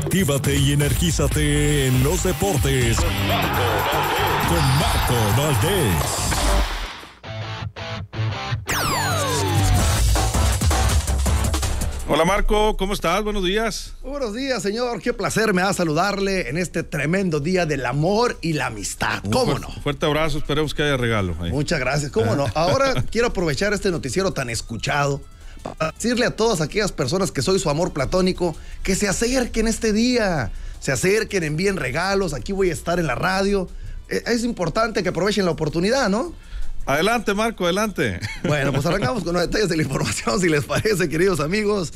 Actívate. y energízate en los deportes. Con Marco Valdés. Hola Marco, ¿cómo estás? Buenos días. Buenos días, señor. Qué placer me da saludarle en este tremendo día del amor y la amistad. ¿Cómo no? Fuerte abrazo, esperemos que haya regalo. Muchas gracias, ¿cómo no? Ah. Ahora quiero aprovechar este noticiero tan escuchado decirle a todas aquellas personas que soy su amor platónico que se acerquen este día, se acerquen, envíen regalos, aquí voy a estar en la radio. E, es importante que aprovechen la oportunidad, ¿no? Adelante, Marco, adelante. Bueno, pues arrancamos con los detalles de la información, si les parece, queridos amigos.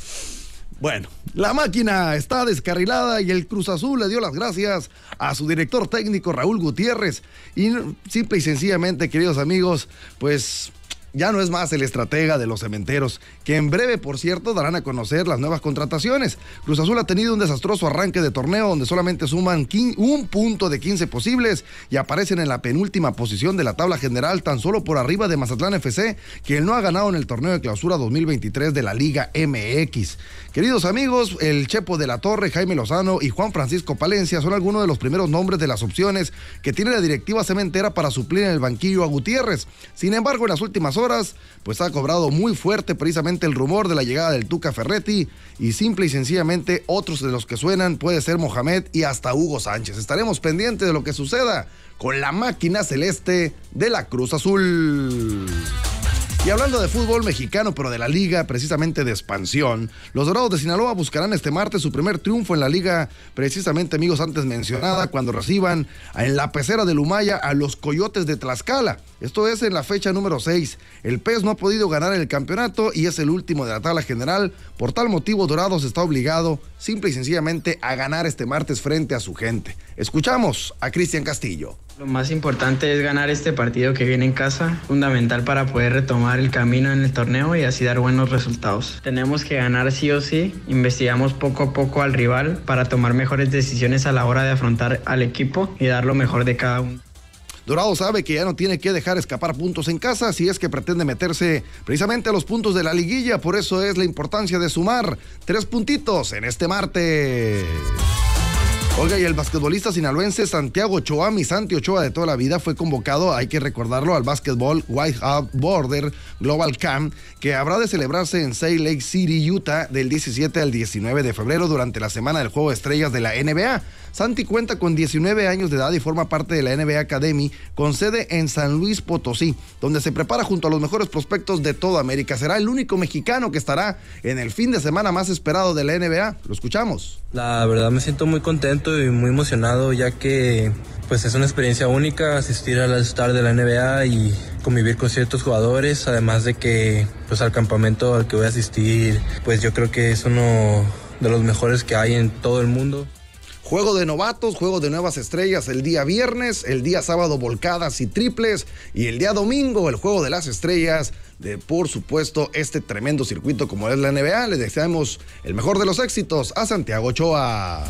Bueno, la máquina está descarrilada y el Cruz Azul le dio las gracias a su director técnico Raúl Gutiérrez. Y simple y sencillamente, queridos amigos, pues ya no es más el estratega de los cementeros, que en breve, por cierto, darán a conocer las nuevas contrataciones. Cruz Azul ha tenido un desastroso arranque de torneo donde solamente suman un punto de 15 posibles y aparecen en la penúltima posición de la tabla general, tan solo por arriba de Mazatlán FC, quien no ha ganado en el torneo de clausura 2023 de la Liga MX. Queridos amigos, el Chepo de la Torre, Jaime Lozano y Juan Francisco Palencia son algunos de los primeros nombres de las opciones que tiene la directiva cementera para suplir en el banquillo a Gutiérrez. Sin embargo, en las últimas horas, pues ha cobrado muy fuerte precisamente el rumor de la llegada del Tuca Ferretti y simple y sencillamente otros de los que suenan puede ser Mohamed y hasta Hugo Sánchez. Estaremos pendientes de lo que suceda con la máquina celeste de la Cruz Azul. Y hablando de fútbol mexicano, pero de la liga precisamente de expansión, los Dorados de Sinaloa buscarán este martes su primer triunfo en la liga, precisamente amigos antes mencionada, cuando reciban en la pecera de Lumaya a los Coyotes de Tlaxcala. Esto es en la fecha número 6. El PES no ha podido ganar el campeonato y es el último de la tabla general. Por tal motivo, Dorados está obligado simple y sencillamente a ganar este martes frente a su gente. Escuchamos a Cristian Castillo. Lo más importante es ganar este partido que viene en casa, fundamental para poder retomar el camino en el torneo y así dar buenos resultados. Tenemos que ganar sí o sí, investigamos poco a poco al rival para tomar mejores decisiones a la hora de afrontar al equipo y dar lo mejor de cada uno. Dorado sabe que ya no tiene que dejar escapar puntos en casa si es que pretende meterse precisamente a los puntos de la liguilla, por eso es la importancia de sumar tres puntitos en este martes. Oiga, y el basquetbolista sinaloense Santiago Ochoa, mi Santi Ochoa de toda la vida, fue convocado, hay que recordarlo, al basquetbol White Border Global Camp, que habrá de celebrarse en Salt Lake City, Utah, del 17 al 19 de febrero durante la semana del Juego de Estrellas de la NBA. Santi cuenta con 19 años de edad y forma parte de la NBA Academy, con sede en San Luis Potosí, donde se prepara junto a los mejores prospectos de toda América. Será el único mexicano que estará en el fin de semana más esperado de la NBA. Lo escuchamos. La verdad me siento muy contento y muy emocionado ya que pues es una experiencia única asistir al All-Star de la NBA y convivir con ciertos jugadores, además de que pues al campamento al que voy a asistir, pues yo creo que es uno de los mejores que hay en todo el mundo. Juego de novatos, juego de nuevas estrellas el día viernes, el día sábado volcadas y triples y el día domingo el juego de las estrellas de por supuesto este tremendo circuito como es la NBA. Les deseamos el mejor de los éxitos a Santiago Ochoa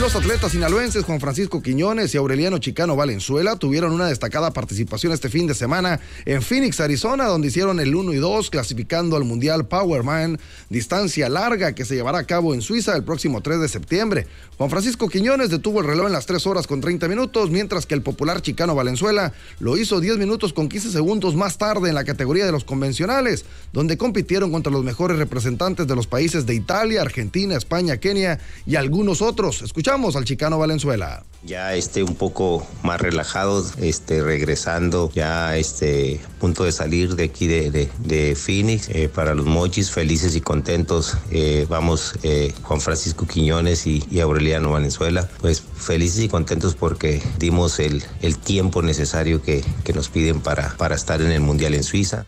los atletas sinaloenses Juan Francisco Quiñones y Aureliano Chicano Valenzuela tuvieron una destacada participación este fin de semana en Phoenix, Arizona, donde hicieron el 1 y 2 clasificando al Mundial Powerman, distancia larga que se llevará a cabo en Suiza el próximo 3 de septiembre. Juan Francisco Quiñones detuvo el reloj en las 3 horas con 30 minutos, mientras que el popular Chicano Valenzuela lo hizo 10 minutos con 15 segundos más tarde en la categoría de los convencionales, donde compitieron contra los mejores representantes de los países de Italia, Argentina, España, Kenia y algunos otros. Escuchamos al chicano Valenzuela. Ya esté un poco más relajado, este regresando ya este punto de salir de aquí de, Phoenix eh, para los mochis felices y contentos eh, vamos eh, Juan Francisco Quiñones y, y, Aureliano Valenzuela pues felices y contentos porque dimos el, tiempo necesario que, que nos piden para, para estar en el mundial en Suiza.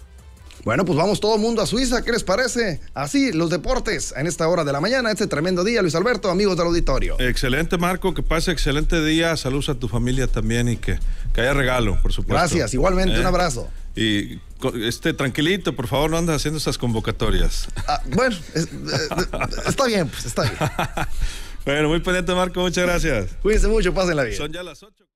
Bueno, pues vamos todo el mundo a Suiza, ¿qué les parece? Así, los deportes en esta hora de la mañana, este tremendo día, Luis Alberto, amigos del auditorio. Excelente, Marco, que pase excelente día, saludos a tu familia también y que, haya regalo, por supuesto. Gracias, igualmente, un eh, abrazo. Y este, tranquilito, por favor, no andes haciendo esas convocatorias. Ah, bueno, eh, está bien, pues está bien. bueno, muy pendiente, Marco, muchas gracias. Cuídense mucho, pásenla bien. Son ya las 8.